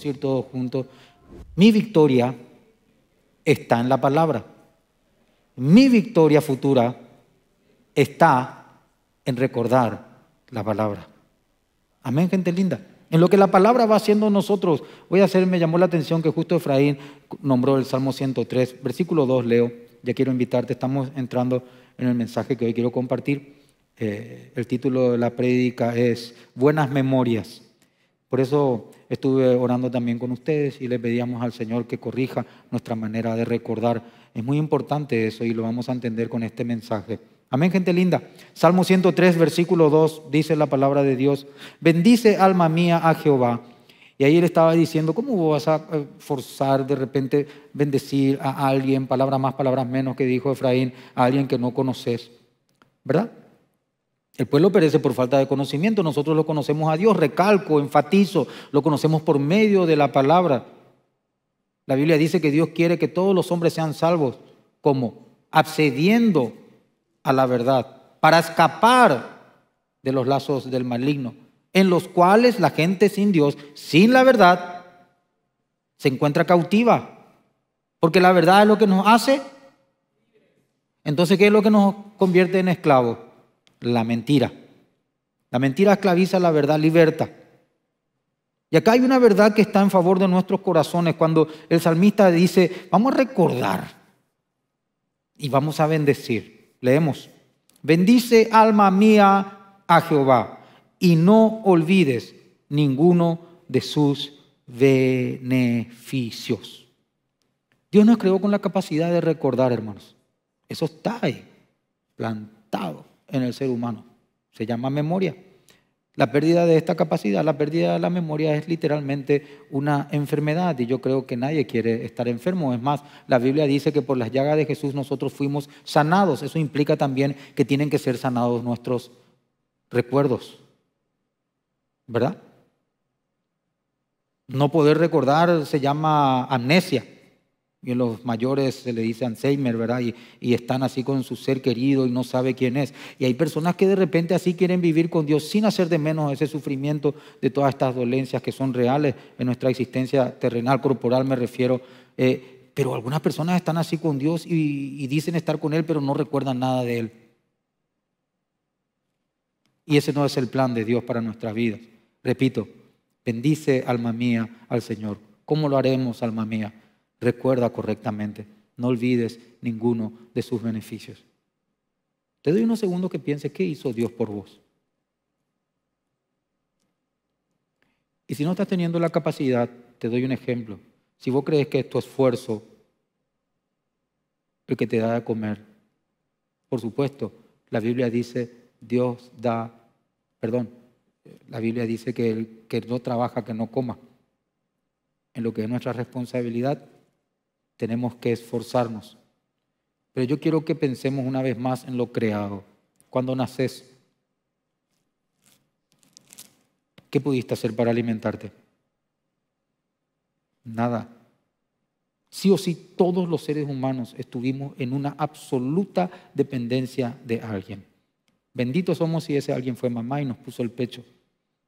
decir todos juntos, mi victoria está en la palabra. Mi victoria futura está en recordar la palabra. Amén, gente linda. En lo que la palabra va haciendo nosotros. Voy a hacer, me llamó la atención que justo Efraín nombró el Salmo 103, versículo 2 leo. Ya quiero invitarte, estamos entrando en el mensaje que hoy quiero compartir. Eh, el título de la prédica es Buenas Memorias. Por eso estuve orando también con ustedes y le pedíamos al Señor que corrija nuestra manera de recordar. Es muy importante eso y lo vamos a entender con este mensaje. Amén, gente linda. Salmo 103, versículo 2, dice la palabra de Dios. Bendice alma mía a Jehová. Y ahí él estaba diciendo, ¿cómo vas a eh, forzar de repente bendecir a alguien, palabras más, palabras menos que dijo Efraín, a alguien que no conoces? ¿Verdad? El pueblo perece por falta de conocimiento. Nosotros lo conocemos a Dios, recalco, enfatizo, lo conocemos por medio de la palabra. La Biblia dice que Dios quiere que todos los hombres sean salvos, como accediendo a la verdad, para escapar de los lazos del maligno, en los cuales la gente sin Dios, sin la verdad, se encuentra cautiva. Porque la verdad es lo que nos hace. Entonces, ¿qué es lo que nos convierte en esclavos? la mentira. La mentira esclaviza, la verdad liberta. Y acá hay una verdad que está en favor de nuestros corazones cuando el salmista dice, vamos a recordar y vamos a bendecir. Leemos, bendice alma mía a Jehová y no olvides ninguno de sus beneficios. Dios nos creó con la capacidad de recordar, hermanos. Eso está ahí, plantado en el ser humano. Se llama memoria. La pérdida de esta capacidad, la pérdida de la memoria es literalmente una enfermedad y yo creo que nadie quiere estar enfermo. Es más, la Biblia dice que por las llagas de Jesús nosotros fuimos sanados. Eso implica también que tienen que ser sanados nuestros recuerdos. ¿Verdad? No poder recordar se llama amnesia. Y en los mayores se le dice Alzheimer, ¿verdad? Y, están así con su ser querido y no sabe quién es. Y hay personas que de repente así quieren vivir con Dios sin hacer de menos ese sufrimiento de todas estas dolencias que son reales en nuestra existencia terrenal, corporal me refiero. Eh, pero algunas personas están así con Dios y, y dicen estar con Él, pero no recuerdan nada de Él. Y ese no es el plan de Dios para nuestras vidas. Repito, bendice alma mía al Señor. ¿Cómo lo haremos, alma mía? Recuerda correctamente. No olvides ninguno de sus beneficios. Te doy unos segundos que pienses qué hizo Dios por vos. Y si no estás teniendo la capacidad, te doy un ejemplo. Si vos crees que es tu esfuerzo el que te da de comer, por supuesto, la Biblia dice, Dios da, perdón, la Biblia dice que el que no trabaja, que no coma. En lo que es nuestra responsabilidad, tenemos que esforzarnos. Pero yo quiero que pensemos una vez más en lo creado. Cuando naces, ¿qué pudiste hacer para alimentarte? Nada. Sí o sí, todos los seres humanos estuvimos en una absoluta dependencia de alguien. Benditos somos si ese alguien fue mamá y nos puso el pecho.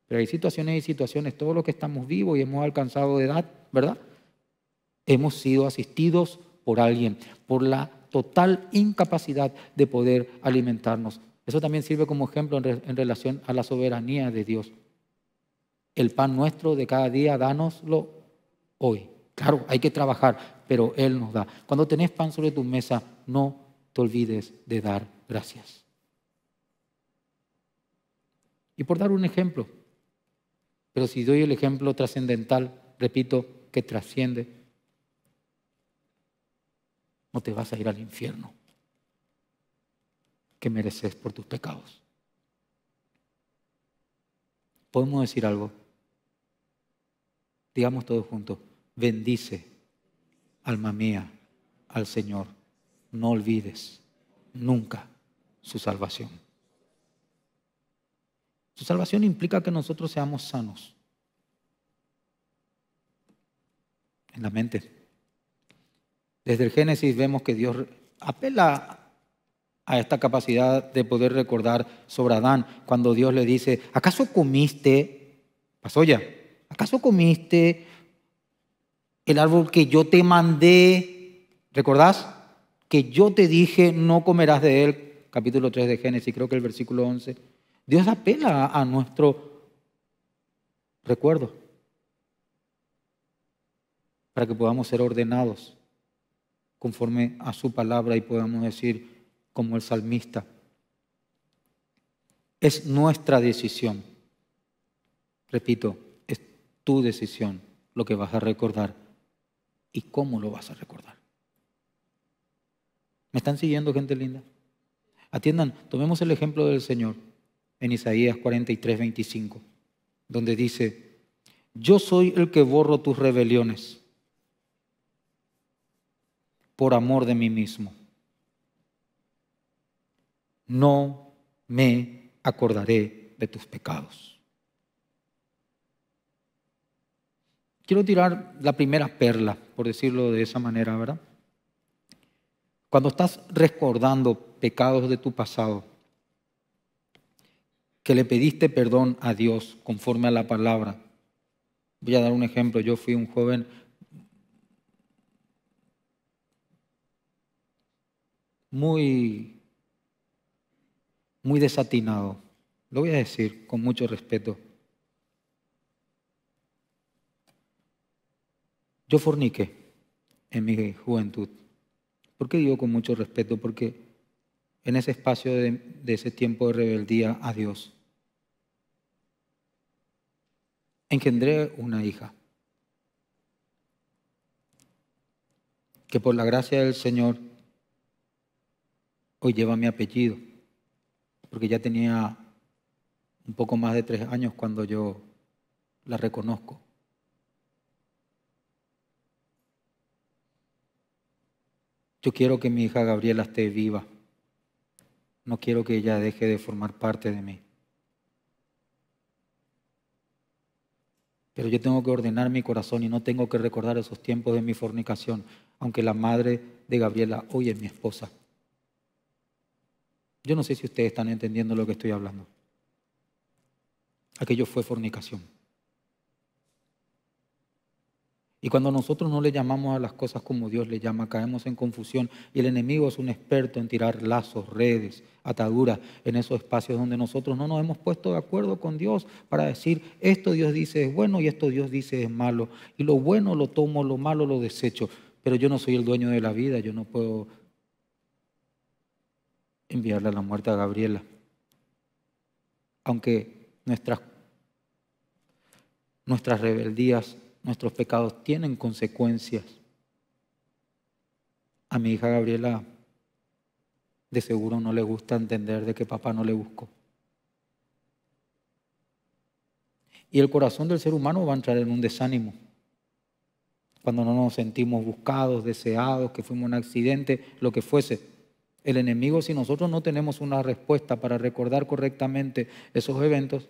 Pero hay situaciones y situaciones, todos los que estamos vivos y hemos alcanzado edad, ¿verdad? hemos sido asistidos por alguien, por la total incapacidad de poder alimentarnos. Eso también sirve como ejemplo en, relación a la soberanía de Dios. El pan nuestro de cada día, dánoslo hoy. Claro, hay que trabajar, pero Él nos da. Cuando tenés pan sobre tu mesa, no te olvides de dar gracias. Y por dar un ejemplo, pero si doy el ejemplo trascendental, repito, que trasciende, no te vas a ir al infierno que mereces por tus pecados. ¿Podemos decir algo? Digamos todos juntos, bendice, alma mía, al Señor. No olvides nunca su salvación. Su salvación implica que nosotros seamos sanos en la mente, desde el Génesis vemos que Dios apela a esta capacidad de poder recordar sobre Adán, cuando Dios le dice, ¿acaso comiste, pasó ya, ¿acaso comiste el árbol que yo te mandé? ¿Recordás? Que yo te dije, no comerás de él, capítulo 3 de Génesis, creo que el versículo 11. Dios apela a nuestro recuerdo para que podamos ser ordenados conforme a su palabra y podamos decir como el salmista. Es nuestra decisión. Repito, es tu decisión lo que vas a recordar y cómo lo vas a recordar. ¿Me están siguiendo, gente linda? Atiendan, tomemos el ejemplo del Señor en Isaías 43, 25, donde dice, yo soy el que borro tus rebeliones por amor de mí mismo. No me acordaré de tus pecados. Quiero tirar la primera perla, por decirlo de esa manera, ¿verdad? Cuando estás recordando pecados de tu pasado, que le pediste perdón a Dios conforme a la palabra. Voy a dar un ejemplo. Yo fui un joven muy, muy desatinado. Lo voy a decir con mucho respeto. Yo forniqué en mi juventud. ¿Por qué digo con mucho respeto? Porque en ese espacio de, de ese tiempo de rebeldía a Dios, engendré una hija. que por la gracia del Señor hoy lleva mi apellido, porque ya tenía un poco más de tres años cuando yo la reconozco. Yo quiero que mi hija Gabriela esté viva. No quiero que ella deje de formar parte de mí. Pero yo tengo que ordenar mi corazón y no tengo que recordar esos tiempos de mi fornicación, aunque la madre de Gabriela hoy es mi esposa. Yo no sé si ustedes están entendiendo lo que estoy hablando. Aquello fue fornicación. Y cuando nosotros no le llamamos a las cosas como Dios le llama, caemos en confusión y el enemigo es un experto en tirar lazos, redes, ataduras en esos espacios donde nosotros no nos hemos puesto de acuerdo con Dios para decir, esto Dios dice es bueno y esto Dios dice es malo. Y lo bueno lo tomo, lo malo lo desecho. Pero yo no soy el dueño de la vida, yo no puedo enviarle a la muerte a Gabriela. Aunque nuestras, nuestras rebeldías, nuestros pecados tienen consecuencias. A mi hija Gabriela de seguro no le gusta entender de que papá no le buscó. Y el corazón del ser humano va a entrar en un desánimo. Cuando no nos sentimos buscados, deseados, que fuimos un accidente, lo que fuese el enemigo, si nosotros no tenemos una respuesta para recordar correctamente esos eventos,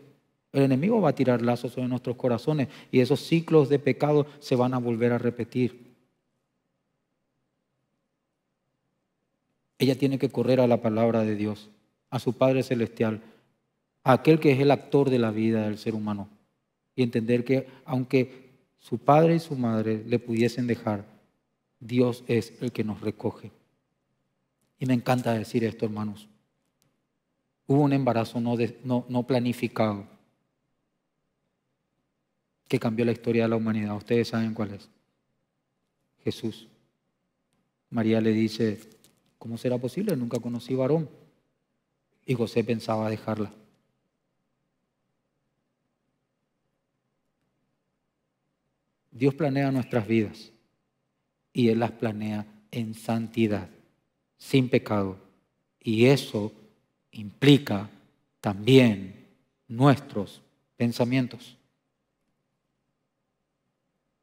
el enemigo va a tirar lazos sobre nuestros corazones y esos ciclos de pecado se van a volver a repetir. Ella tiene que correr a la palabra de Dios, a su Padre Celestial, a aquel que es el actor de la vida del ser humano, y entender que aunque su padre y su madre le pudiesen dejar, Dios es el que nos recoge. Y me encanta decir esto, hermanos. Hubo un embarazo no, planificado que cambió la historia de la humanidad. Ustedes saben cuál es. Jesús. María le dice, ¿cómo será posible? Nunca conocí varón. Y José pensaba dejarla. Dios planea nuestras vidas y Él las planea en santidad sin pecado. Y eso implica también nuestros pensamientos.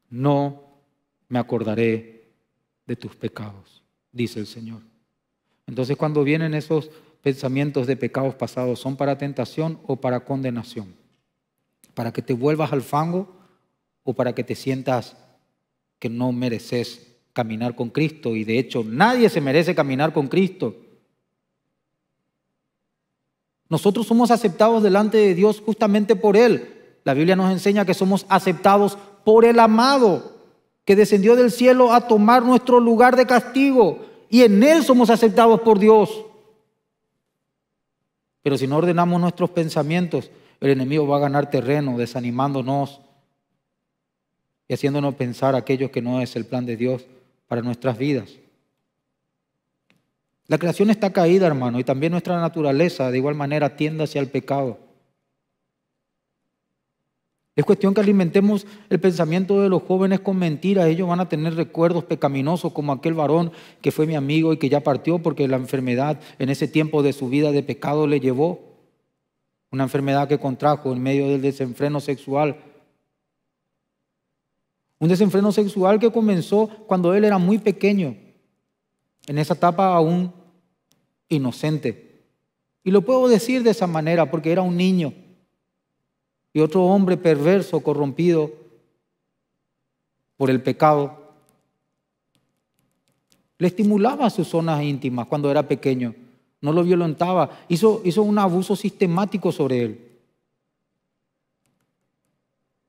No me acordaré de tus pecados, dice el Señor. Entonces cuando vienen esos pensamientos de pecados pasados, ¿son para tentación o para condenación? ¿Para que te vuelvas al fango o para que te sientas que no mereces caminar con Cristo y de hecho nadie se merece caminar con Cristo. Nosotros somos aceptados delante de Dios justamente por Él. La Biblia nos enseña que somos aceptados por el amado, que descendió del cielo a tomar nuestro lugar de castigo. Y en Él somos aceptados por Dios. Pero si no ordenamos nuestros pensamientos, el enemigo va a ganar terreno, desanimándonos y haciéndonos pensar aquello que no es el plan de Dios para nuestras vidas. La creación está caída, hermano, y también nuestra naturaleza de igual manera tiende hacia el pecado. Es cuestión que alimentemos el pensamiento de los jóvenes con mentiras. Ellos van a tener recuerdos pecaminosos como aquel varón que fue mi amigo y que ya partió porque la enfermedad en ese tiempo de su vida de pecado le llevó. Una enfermedad que contrajo en medio del desenfreno sexual un desenfreno sexual que comenzó cuando él era muy pequeño, en esa etapa aún inocente. Y lo puedo decir de esa manera porque era un niño y otro hombre perverso, corrompido por el pecado. Le estimulaba sus zonas íntimas cuando era pequeño, no lo violentaba, hizo, hizo un abuso sistemático sobre él.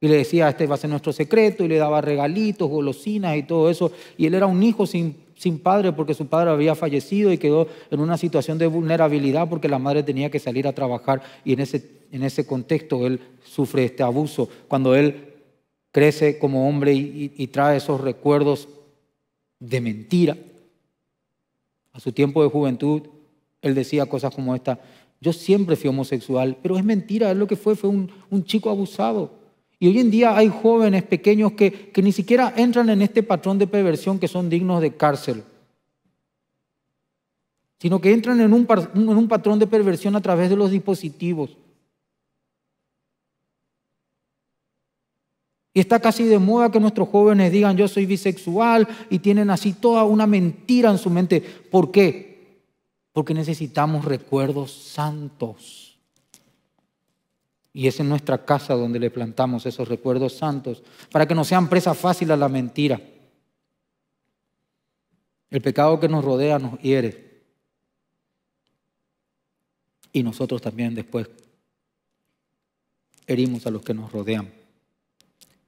Y le decía, este va a ser nuestro secreto, y le daba regalitos, golosinas y todo eso. Y él era un hijo sin, padre porque su padre había fallecido y quedó en una situación de vulnerabilidad porque la madre tenía que salir a trabajar. Y en ese, en ese contexto él sufre este abuso. Cuando él crece como hombre y, trae esos recuerdos de mentira. A su tiempo de juventud, él decía cosas como esta, yo siempre fui homosexual, pero es mentira, es lo que fue, fue un chico abusado. Y hoy en día hay jóvenes pequeños que, ni siquiera entran en este patrón de perversión que son dignos de cárcel, sino que entran en un, en un patrón de perversión a través de los dispositivos. Y está casi de moda que nuestros jóvenes digan yo soy bisexual y tienen así toda una mentira en su mente. ¿Por qué? Porque necesitamos recuerdos santos. Y es en nuestra casa donde le plantamos esos recuerdos santos, para que no sean presa fácil a la mentira. El pecado que nos rodea nos hiere. Y nosotros también después herimos a los que nos rodean.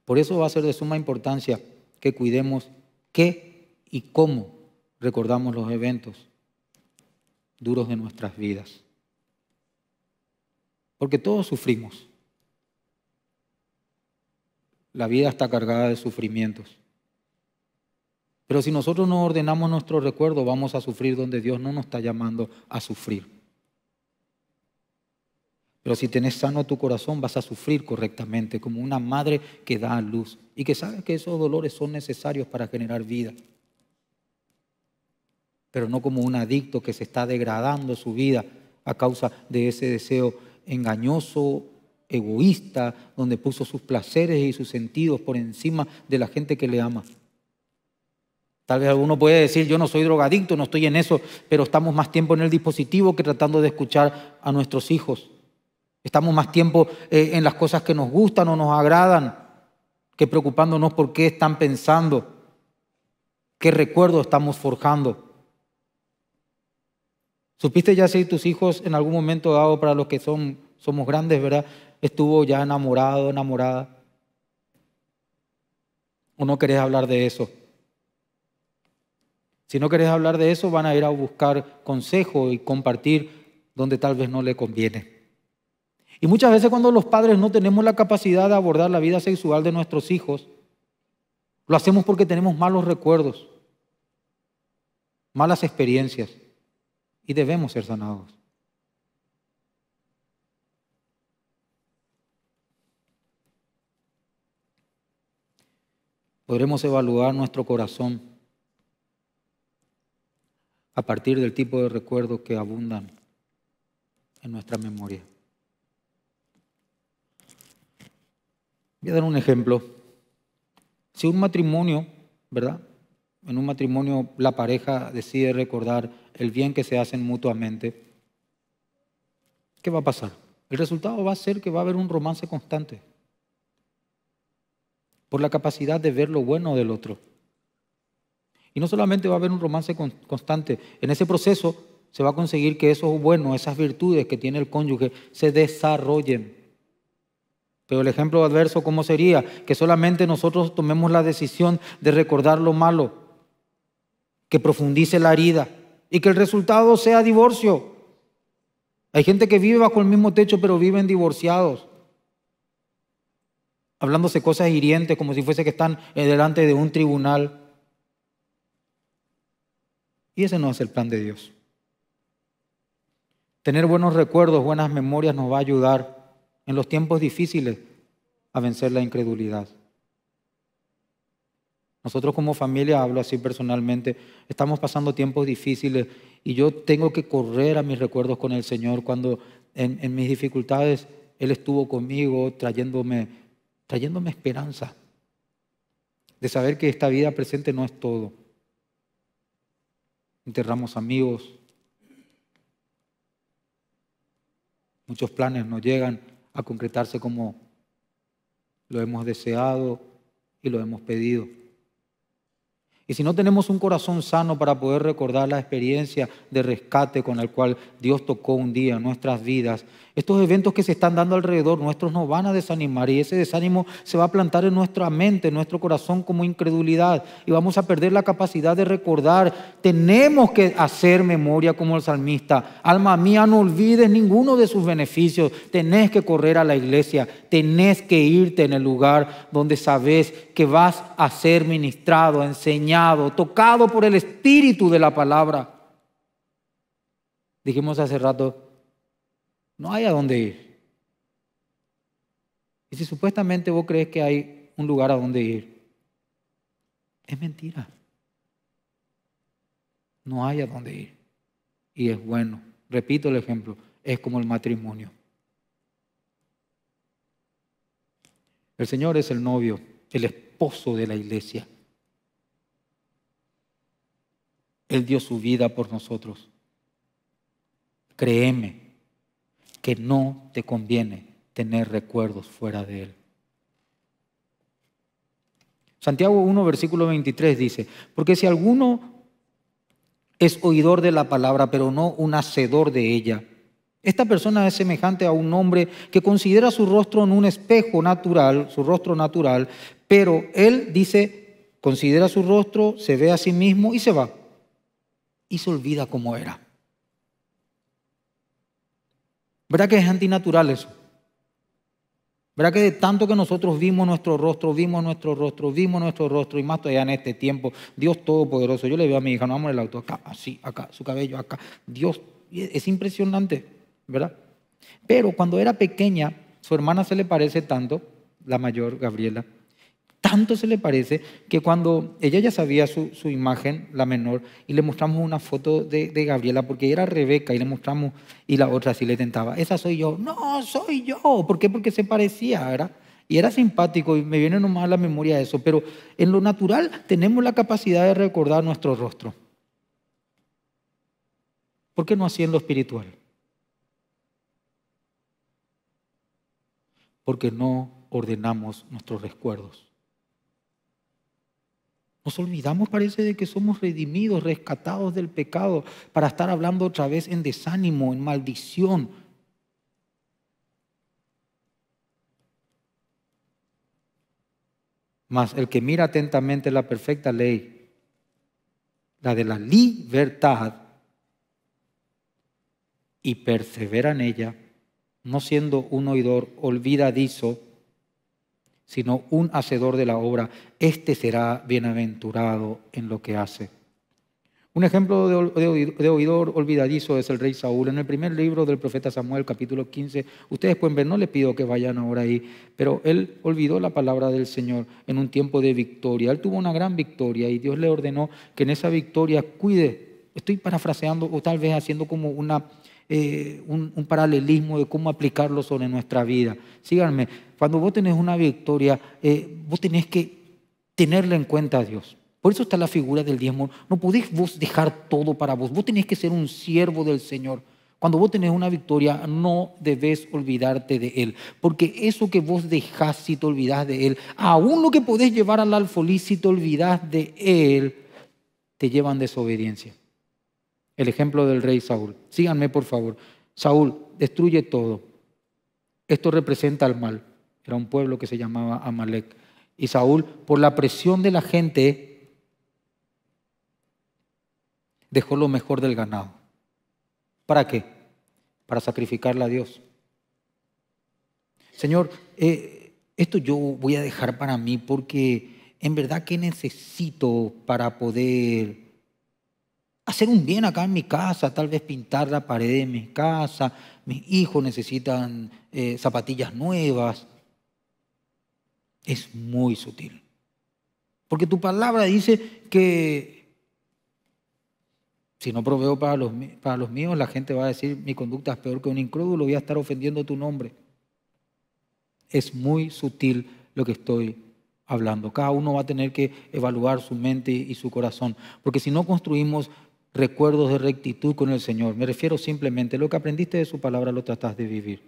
Por eso va a ser de suma importancia que cuidemos qué y cómo recordamos los eventos duros de nuestras vidas porque todos sufrimos. La vida está cargada de sufrimientos. Pero si nosotros no ordenamos nuestro recuerdo, vamos a sufrir donde Dios no nos está llamando a sufrir. Pero si tenés sano tu corazón, vas a sufrir correctamente, como una madre que da a luz y que sabe que esos dolores son necesarios para generar vida. Pero no como un adicto que se está degradando su vida a causa de ese deseo engañoso, egoísta, donde puso sus placeres y sus sentidos por encima de la gente que le ama. Tal vez alguno puede decir, yo no soy drogadicto, no estoy en eso, pero estamos más tiempo en el dispositivo que tratando de escuchar a nuestros hijos. Estamos más tiempo eh, en las cosas que nos gustan o nos agradan que preocupándonos por qué están pensando, qué recuerdo estamos forjando. Supiste ya si tus hijos en algún momento dado, para los que son, somos grandes, ¿verdad? Estuvo ya enamorado, enamorada. ¿O no querés hablar de eso? Si no querés hablar de eso, van a ir a buscar consejo y compartir donde tal vez no le conviene. Y muchas veces cuando los padres no tenemos la capacidad de abordar la vida sexual de nuestros hijos, lo hacemos porque tenemos malos recuerdos, malas experiencias y debemos ser sanados. Podremos evaluar nuestro corazón a partir del tipo de recuerdos que abundan en nuestra memoria. Voy a dar un ejemplo. Si un matrimonio, ¿verdad? en un matrimonio la pareja decide recordar el bien que se hacen mutuamente, ¿qué va a pasar? El resultado va a ser que va a haber un romance constante por la capacidad de ver lo bueno del otro. Y no solamente va a haber un romance constante, en ese proceso se va a conseguir que esos buenos, esas virtudes que tiene el cónyuge, se desarrollen. Pero el ejemplo adverso, ¿cómo sería? Que solamente nosotros tomemos la decisión de recordar lo malo que profundice la herida y que el resultado sea divorcio. Hay gente que vive bajo el mismo techo, pero viven divorciados. Hablándose cosas hirientes, como si fuese que están eh, delante de un tribunal. Y ese no es el plan de Dios. Tener buenos recuerdos, buenas memorias nos va a ayudar en los tiempos difíciles a vencer la incredulidad. Nosotros como familia, hablo así personalmente, estamos pasando tiempos difíciles y yo tengo que correr a mis recuerdos con el Señor cuando en, mis dificultades Él estuvo conmigo trayéndome, trayéndome esperanza de saber que esta vida presente no es todo. Enterramos amigos, muchos planes no llegan a concretarse como lo hemos deseado y lo hemos pedido. Y si no tenemos un corazón sano para poder recordar la experiencia de rescate con el cual Dios tocó un día nuestras vidas, estos eventos que se están dando alrededor nuestros nos van a desanimar y ese desánimo se va a plantar en nuestra mente, en nuestro corazón como incredulidad y vamos a perder la capacidad de recordar. Tenemos que hacer memoria como el salmista. Alma mía, no olvides ninguno de sus beneficios. Tenés que correr a la iglesia, tenés que irte en el lugar donde sabes que vas a ser ministrado, enseñado, tocado por el espíritu de la palabra. Dijimos hace rato, no hay a dónde ir. Y si supuestamente vos crees que hay un lugar a dónde ir, es mentira. No hay a dónde ir. Y es bueno. Repito el ejemplo, es como el matrimonio. El Señor es el novio, el esposo de la iglesia. Él dio su vida por nosotros. Créeme, que no te conviene tener recuerdos fuera de Él. Santiago 1, versículo 23 dice, porque si alguno es oidor de la palabra, pero no un hacedor de ella, esta persona es semejante a un hombre que considera su rostro en un espejo natural, su rostro natural, pero él dice, considera su rostro, se ve a sí mismo y se va. Y se olvida cómo era. ¿Verdad que es antinatural eso? ¿Verdad que de tanto que nosotros vimos nuestro rostro, vimos nuestro rostro, vimos nuestro rostro y más todavía en este tiempo? Dios Todopoderoso, yo le veo a mi hija, no vamos en el auto, acá, así, acá, su cabello, acá. Dios, es impresionante, ¿verdad? Pero cuando era pequeña, su hermana se le parece tanto, la mayor, Gabriela, tanto se le parece que cuando ella ya sabía su, imagen, la menor, y le mostramos una foto de, Gabriela, porque era Rebeca, y le mostramos, y la otra sí le tentaba, esa soy yo, no, soy yo, ¿por qué? Porque se parecía, ¿verdad? Y era simpático, y me viene nomás a la memoria de eso, pero en lo natural tenemos la capacidad de recordar nuestro rostro. ¿Por qué no así en lo espiritual? Porque no ordenamos nuestros recuerdos. Nos olvidamos, parece, de que somos redimidos, rescatados del pecado, para estar hablando otra vez en desánimo, en maldición. Mas el que mira atentamente la perfecta ley, la de la libertad, y persevera en ella, no siendo un oidor olvidadizo, sino un hacedor de la obra, este será bienaventurado en lo que hace. Un ejemplo de, oidor olvidadizo es el rey Saúl. En el primer libro del profeta Samuel, capítulo 15, ustedes pueden ver, no le pido que vayan ahora ahí, pero él olvidó la palabra del Señor en un tiempo de victoria. Él tuvo una gran victoria y Dios le ordenó que en esa victoria cuide. Estoy parafraseando o tal vez haciendo como una eh, un, paralelismo de cómo aplicarlo sobre nuestra vida. Síganme, cuando vos tenés una victoria, eh, vos tenés que tenerla en cuenta a Dios. Por eso está la figura del diezmo. No podés vos dejar todo para vos. Vos tenés que ser un siervo del Señor. Cuando vos tenés una victoria, no debes olvidarte de Él. Porque eso que vos dejás si te olvidás de Él, aún lo que podés llevar al alfolí si te olvidás de Él, te llevan desobediencia el ejemplo del rey Saúl. Síganme, por favor. Saúl destruye todo. Esto representa al mal. Era un pueblo que se llamaba Amalek. Y Saúl, por la presión de la gente, dejó lo mejor del ganado. ¿Para qué? Para sacrificarla a Dios. Señor, eh, esto yo voy a dejar para mí porque en verdad que necesito para poder hacer un bien acá en mi casa, tal vez pintar la pared de mi casa, mis hijos necesitan eh, zapatillas nuevas. Es muy sutil. Porque tu palabra dice que si no proveo para los, para los míos, la gente va a decir mi conducta es peor que un incrédulo, voy a estar ofendiendo tu nombre. Es muy sutil lo que estoy hablando. Cada uno va a tener que evaluar su mente y su corazón. Porque si no construimos recuerdos de rectitud con el Señor. Me refiero simplemente, lo que aprendiste de su palabra lo tratas de vivir.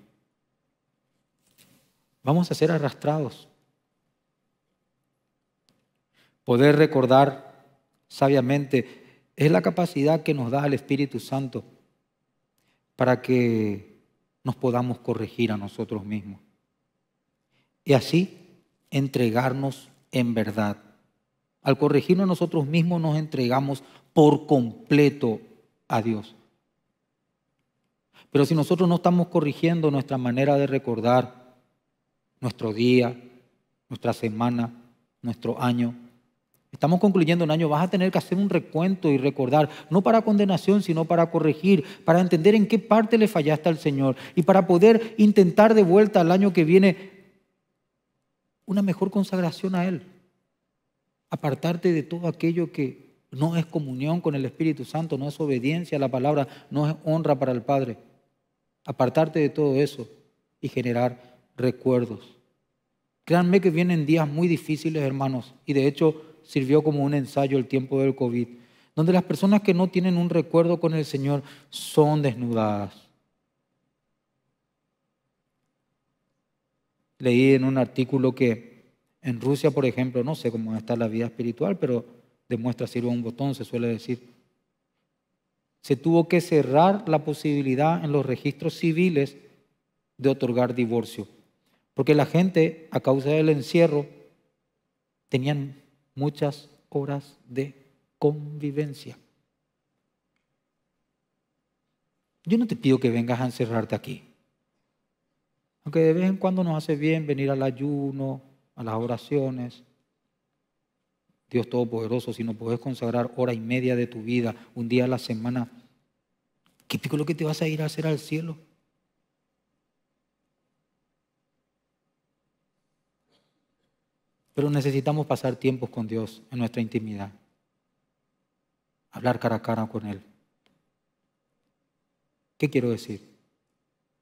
Vamos a ser arrastrados. Poder recordar sabiamente es la capacidad que nos da el Espíritu Santo para que nos podamos corregir a nosotros mismos. Y así entregarnos en verdad. Al corregirnos nosotros mismos nos entregamos por completo a Dios. Pero si nosotros no estamos corrigiendo nuestra manera de recordar nuestro día, nuestra semana, nuestro año, estamos concluyendo un año, vas a tener que hacer un recuento y recordar, no para condenación, sino para corregir, para entender en qué parte le fallaste al Señor y para poder intentar de vuelta al año que viene una mejor consagración a Él, apartarte de todo aquello que no es comunión con el Espíritu Santo, no es obediencia a la palabra, no es honra para el Padre. Apartarte de todo eso y generar recuerdos. Créanme que vienen días muy difíciles, hermanos, y de hecho sirvió como un ensayo el tiempo del COVID, donde las personas que no tienen un recuerdo con el Señor son desnudadas. Leí en un artículo que en Rusia, por ejemplo, no sé cómo está la vida espiritual, pero demuestra sirve un botón, se suele decir. Se tuvo que cerrar la posibilidad en los registros civiles de otorgar divorcio, porque la gente, a causa del encierro, tenían muchas horas de convivencia. Yo no te pido que vengas a encerrarte aquí. Aunque de vez en cuando nos hace bien venir al ayuno, a las oraciones, Dios Todopoderoso, si no puedes consagrar hora y media de tu vida, un día a la semana, ¿qué pico lo que te vas a ir a hacer al cielo? Pero necesitamos pasar tiempos con Dios en nuestra intimidad, hablar cara a cara con Él. ¿Qué quiero decir?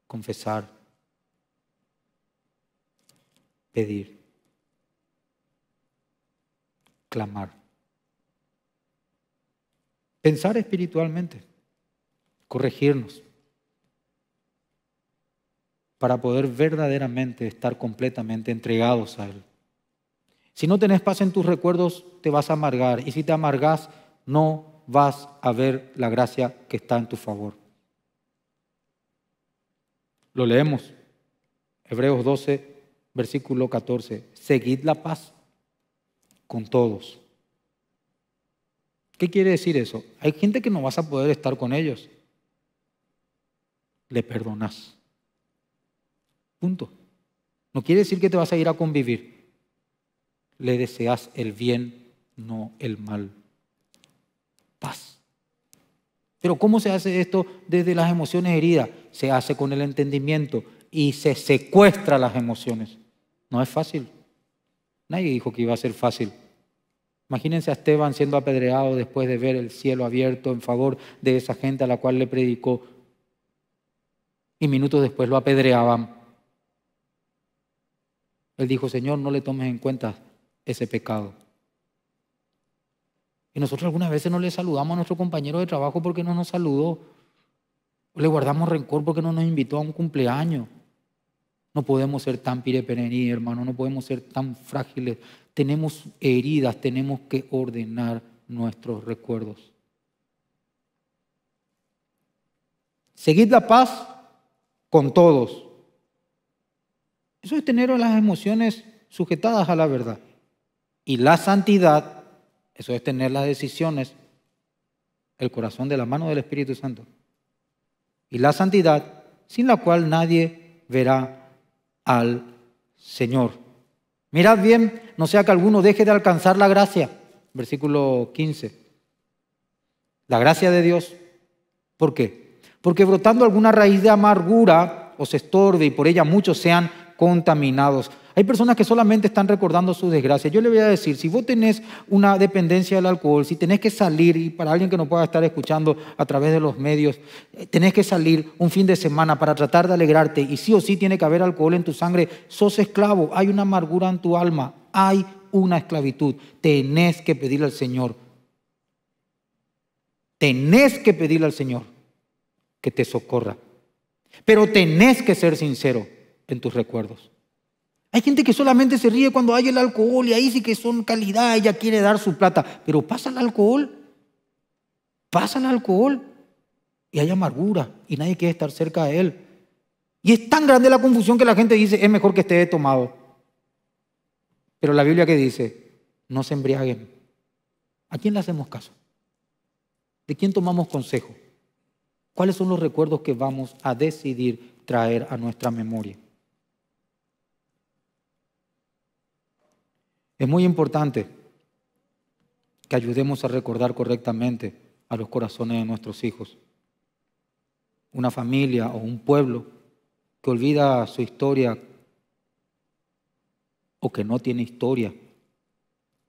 Confesar, pedir clamar. Pensar espiritualmente, corregirnos, para poder verdaderamente estar completamente entregados a Él. Si no tenés paz en tus recuerdos, te vas a amargar. Y si te amargas, no vas a ver la gracia que está en tu favor. Lo leemos. Hebreos 12, versículo 14. Seguid la paz con todos. ¿Qué quiere decir eso? Hay gente que no vas a poder estar con ellos. Le perdonas. Punto. No quiere decir que te vas a ir a convivir. Le deseas el bien, no el mal. Paz. Pero ¿cómo se hace esto desde las emociones heridas? Se hace con el entendimiento y se secuestra las emociones. No es fácil. Nadie dijo que iba a ser fácil. Imagínense a Esteban siendo apedreado después de ver el cielo abierto en favor de esa gente a la cual le predicó. Y minutos después lo apedreaban. Él dijo, Señor, no le tomes en cuenta ese pecado. Y nosotros algunas veces no le saludamos a nuestro compañero de trabajo porque no nos saludó. le guardamos rencor porque no nos invitó a un cumpleaños. No podemos ser tan pireperení, hermano, no podemos ser tan frágiles. Tenemos heridas, tenemos que ordenar nuestros recuerdos. Seguir la paz con todos. Eso es tener las emociones sujetadas a la verdad. Y la santidad, eso es tener las decisiones, el corazón de la mano del Espíritu Santo. Y la santidad, sin la cual nadie verá al Señor. Mirad bien, no sea que alguno deje de alcanzar la gracia. Versículo 15. La gracia de Dios. ¿Por qué? Porque brotando alguna raíz de amargura os estorbe y por ella muchos sean contaminados. Hay personas que solamente están recordando su desgracia Yo le voy a decir, si vos tenés una dependencia del alcohol, si tenés que salir, y para alguien que no pueda estar escuchando a través de los medios, eh, tenés que salir un fin de semana para tratar de alegrarte, y sí o sí tiene que haber alcohol en tu sangre, sos esclavo, hay una amargura en tu alma, hay una esclavitud. Tenés que pedirle al Señor. Tenés que pedirle al Señor que te socorra. Pero tenés que ser sincero en tus recuerdos. Hay gente que solamente se ríe cuando hay el alcohol y ahí sí que son calidad, ella quiere dar su plata, pero pasa el alcohol, pasa el alcohol y hay amargura y nadie quiere estar cerca de él. Y es tan grande la confusión que la gente dice, es mejor que esté tomado. Pero la Biblia que dice, no se embriaguen. ¿A quién le hacemos caso? ¿De quién tomamos consejo? ¿Cuáles son los recuerdos que vamos a decidir traer a nuestra memoria? Es muy importante que ayudemos a recordar correctamente a los corazones de nuestros hijos. Una familia o un pueblo que olvida su historia o que no tiene historia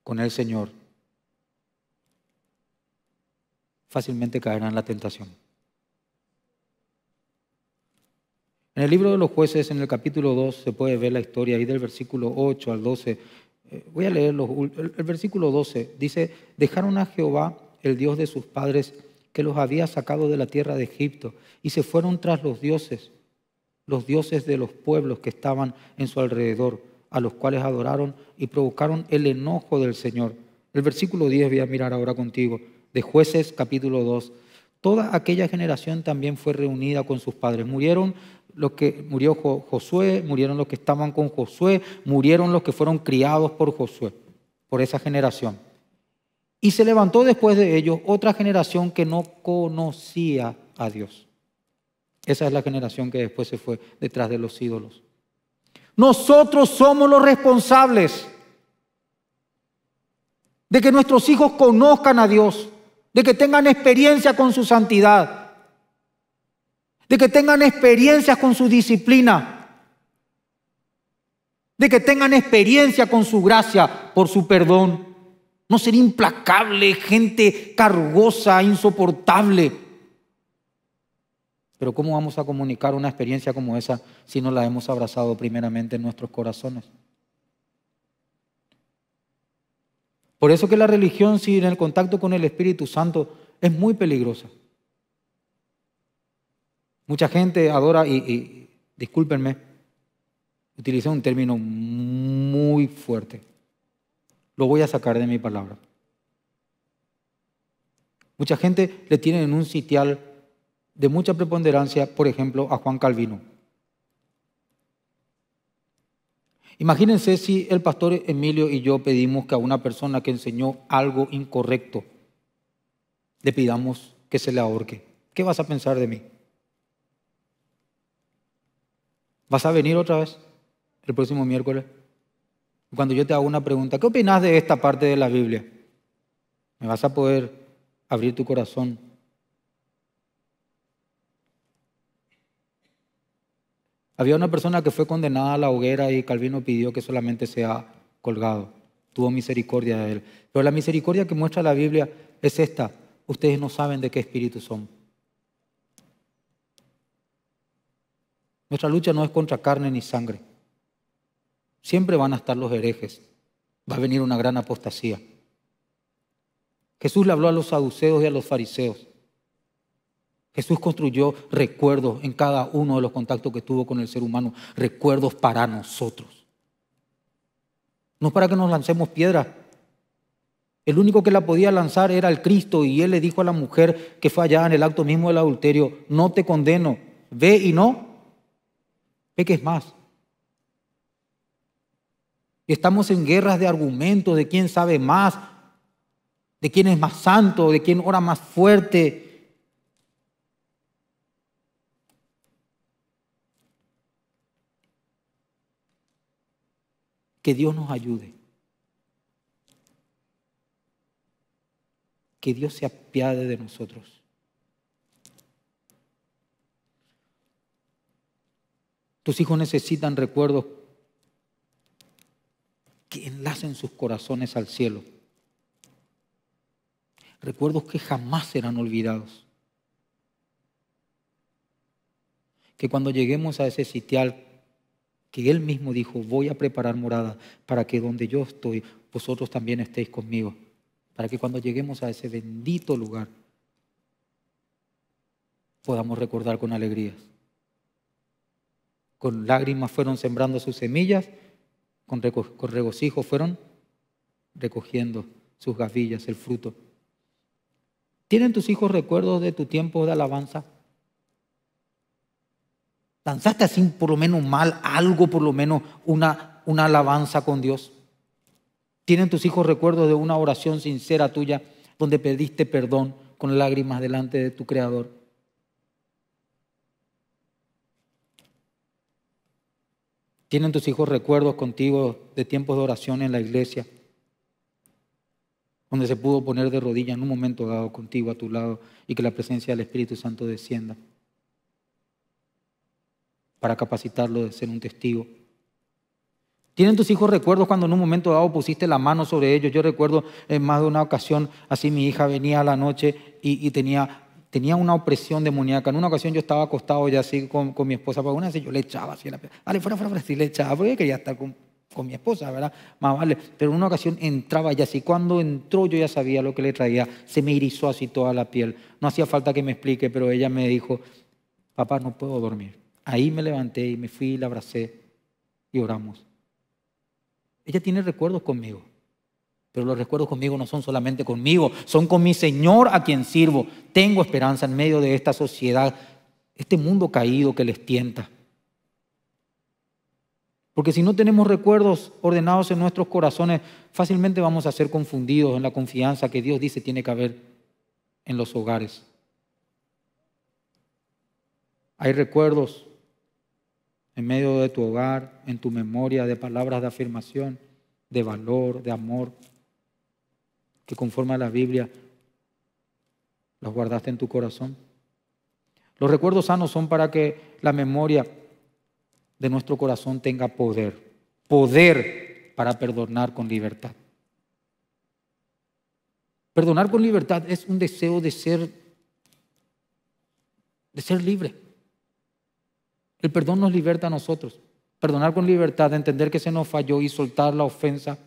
con el Señor, fácilmente caerá en la tentación. En el libro de los jueces, en el capítulo 2, se puede ver la historia ahí del versículo 8 al 12. Eh, voy a leer el, versículo 12, dice, dejaron a Jehová, el Dios de sus padres, que los había sacado de la tierra de Egipto, y se fueron tras los dioses, los dioses de los pueblos que estaban en su alrededor, a los cuales adoraron y provocaron el enojo del Señor. El versículo 10 voy a mirar ahora contigo, de jueces capítulo 2. Toda aquella generación también fue reunida con sus padres. Murieron los que murió Josué, murieron los que estaban con Josué, murieron los que fueron criados por Josué, por esa generación. Y se levantó después de ellos otra generación que no conocía a Dios. Esa es la generación que después se fue detrás de los ídolos. Nosotros somos los responsables de que nuestros hijos conozcan a Dios, de que tengan experiencia con su santidad, de que tengan experiencias con su disciplina, de que tengan experiencia con su gracia por su perdón. No ser implacable, gente cargosa, insoportable. Pero ¿cómo vamos a comunicar una experiencia como esa si no la hemos abrazado primeramente en nuestros corazones? Por eso que la religión sin el contacto con el Espíritu Santo es muy peligrosa. Mucha gente adora, y, discúlpenme, utilicé un término muy fuerte. Lo voy a sacar de mi palabra. Mucha gente le tiene en un sitial de mucha preponderancia, por ejemplo, a Juan Calvino. Imagínense si el pastor Emilio y yo pedimos que a una persona que enseñó algo incorrecto le pidamos que se le ahorque. ¿Qué vas a pensar de mí? ¿Vas a venir otra vez el próximo miércoles? Cuando yo te hago una pregunta, ¿qué opinas de esta parte de la Biblia? ¿Me vas a poder abrir tu corazón? Había una persona que fue condenada a la hoguera y Calvino pidió que solamente sea colgado. Tuvo misericordia de él. Pero la misericordia que muestra la Biblia es esta. Ustedes no saben de qué espíritu son. Nuestra lucha no es contra carne ni sangre. Siempre van a estar los herejes. Va a venir una gran apostasía. Jesús le habló a los saduceos y a los fariseos. Jesús construyó recuerdos en cada uno de los contactos que tuvo con el ser humano, recuerdos para nosotros. No para que nos lancemos piedra. El único que la podía lanzar era el Cristo y él le dijo a la mujer que fue allá en el acto mismo del adulterio, no te condeno, ve y no es más. Y estamos en guerras de argumentos, de quién sabe más, de quién es más santo, de quién ora más fuerte. Que Dios nos ayude. Que Dios se apiade de nosotros. Tus hijos necesitan recuerdos que enlacen sus corazones al cielo. Recuerdos que jamás serán olvidados. Que cuando lleguemos a ese sitial que Él mismo dijo, voy a preparar morada para que donde yo estoy, vosotros también estéis conmigo. Para que cuando lleguemos a ese bendito lugar, podamos recordar con alegrías con lágrimas fueron sembrando sus semillas, con, regocijo fueron recogiendo sus gavillas, el fruto. ¿Tienen tus hijos recuerdos de tu tiempo de alabanza? ¿Lanzaste así por lo menos mal algo, por lo menos una, una alabanza con Dios? ¿Tienen tus hijos recuerdos de una oración sincera tuya donde pediste perdón con lágrimas delante de tu Creador? Tienen tus hijos recuerdos contigo de tiempos de oración en la iglesia, donde se pudo poner de rodillas en un momento dado contigo a tu lado y que la presencia del Espíritu Santo descienda para capacitarlo de ser un testigo. Tienen tus hijos recuerdos cuando en un momento dado pusiste la mano sobre ellos. Yo recuerdo en más de una ocasión, así mi hija venía a la noche y, y tenía tenía una opresión demoníaca. En una ocasión yo estaba acostado ya así con, mi esposa para una, yo le echaba así la Dale, fuera, fuera, fuera, sí le echaba, porque quería estar con, mi esposa, ¿verdad? Más vale. Pero en una ocasión entraba ya así. Cuando entró yo ya sabía lo que le traía. Se me irizó así toda la piel. No hacía falta que me explique, pero ella me dijo, papá, no puedo dormir. Ahí me levanté y me fui, y la abracé y oramos. Ella tiene recuerdos conmigo. Pero los recuerdos conmigo no son solamente conmigo, son con mi Señor a quien sirvo. Tengo esperanza en medio de esta sociedad, este mundo caído que les tienta. Porque si no tenemos recuerdos ordenados en nuestros corazones, fácilmente vamos a ser confundidos en la confianza que Dios dice tiene que haber en los hogares. Hay recuerdos en medio de tu hogar, en tu memoria, de palabras de afirmación, de valor, de amor que conforme a la Biblia los guardaste en tu corazón. Los recuerdos sanos son para que la memoria de nuestro corazón tenga poder, poder para perdonar con libertad. Perdonar con libertad es un deseo de ser de ser libre. El perdón nos liberta a nosotros. Perdonar con libertad, entender que se nos falló y soltar la ofensa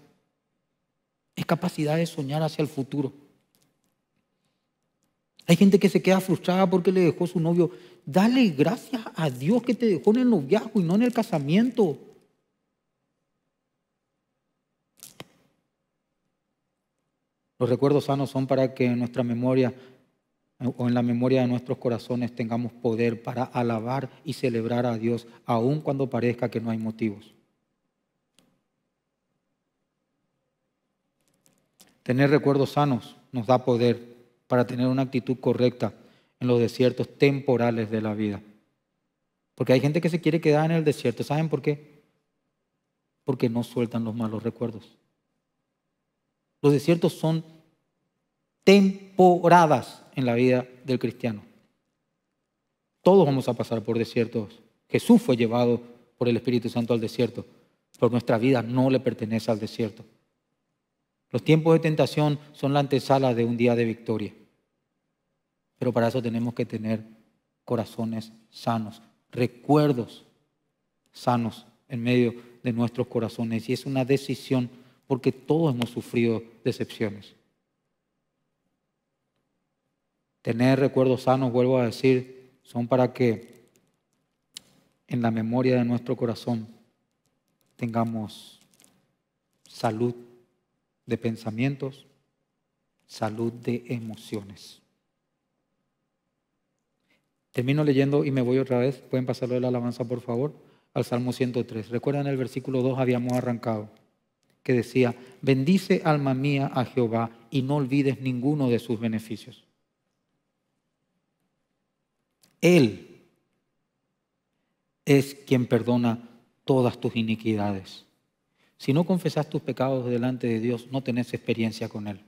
es capacidad de soñar hacia el futuro. Hay gente que se queda frustrada porque le dejó su novio. Dale gracias a Dios que te dejó en el noviazgo y no en el casamiento. Los recuerdos sanos son para que en nuestra memoria o en la memoria de nuestros corazones tengamos poder para alabar y celebrar a Dios, aun cuando parezca que no hay motivos. Tener recuerdos sanos nos da poder para tener una actitud correcta en los desiertos temporales de la vida. Porque hay gente que se quiere quedar en el desierto. ¿Saben por qué? Porque no sueltan los malos recuerdos. Los desiertos son temporadas en la vida del cristiano. Todos vamos a pasar por desiertos. Jesús fue llevado por el Espíritu Santo al desierto, pero nuestra vida no le pertenece al desierto. Los tiempos de tentación son la antesala de un día de victoria. Pero para eso tenemos que tener corazones sanos, recuerdos sanos en medio de nuestros corazones. Y es una decisión porque todos hemos sufrido decepciones. Tener recuerdos sanos, vuelvo a decir, son para que en la memoria de nuestro corazón tengamos salud de pensamientos, salud de emociones. Termino leyendo y me voy otra vez. Pueden pasarlo de la alabanza, por favor, al Salmo 103. Recuerdan el versículo 2 habíamos arrancado, que decía, bendice alma mía a Jehová y no olvides ninguno de sus beneficios. Él es quien perdona todas tus iniquidades si no confesas tus pecados delante de Dios, no tenés experiencia con Él.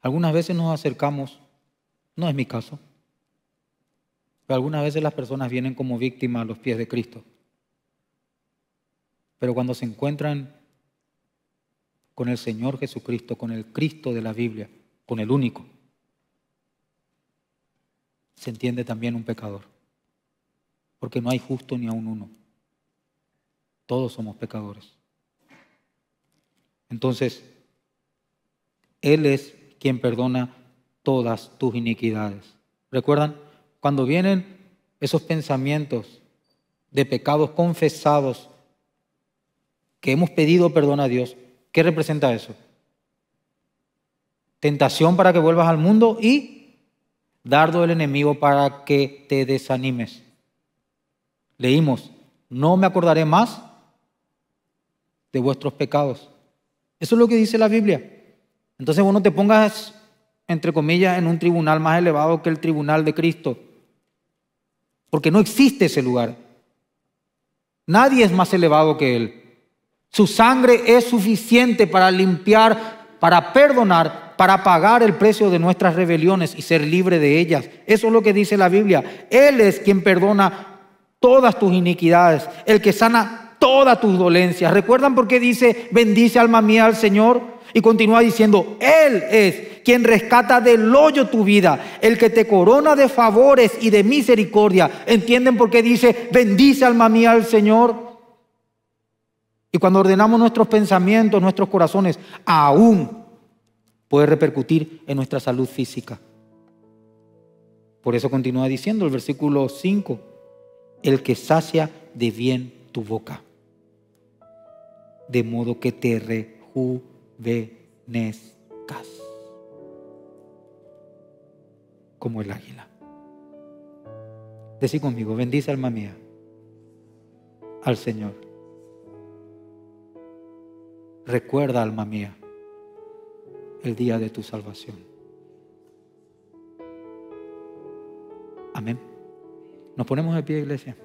Algunas veces nos acercamos, no es mi caso, pero algunas veces las personas vienen como víctimas a los pies de Cristo. Pero cuando se encuentran con el Señor Jesucristo, con el Cristo de la Biblia, con el único, se entiende también un pecador. Porque no hay justo ni a un uno. Todos somos pecadores. Entonces, Él es quien perdona todas tus iniquidades. ¿Recuerdan? Cuando vienen esos pensamientos de pecados confesados que hemos pedido perdón a Dios, ¿qué representa eso? Tentación para que vuelvas al mundo y dardo del enemigo para que te desanimes. Leímos, no me acordaré más de vuestros pecados. Eso es lo que dice la Biblia. Entonces vos no te pongas, entre comillas, en un tribunal más elevado que el tribunal de Cristo, porque no existe ese lugar. Nadie es más elevado que Él. Su sangre es suficiente para limpiar, para perdonar, para pagar el precio de nuestras rebeliones y ser libre de ellas. Eso es lo que dice la Biblia. Él es quien perdona todas tus iniquidades, el que sana todas tus dolencias. ¿Recuerdan por qué dice, bendice alma mía al Señor? Y continúa diciendo, Él es quien rescata del hoyo tu vida, el que te corona de favores y de misericordia. ¿Entienden por qué dice, bendice alma mía al Señor? Y cuando ordenamos nuestros pensamientos, nuestros corazones, aún puede repercutir en nuestra salud física. Por eso continúa diciendo el versículo 5, el que sacia de bien tu boca de modo que te rejuvenezcas como el águila. Decí conmigo, bendice alma mía al Señor. Recuerda, alma mía, el día de tu salvación. Amén. Nos ponemos de pie, iglesia.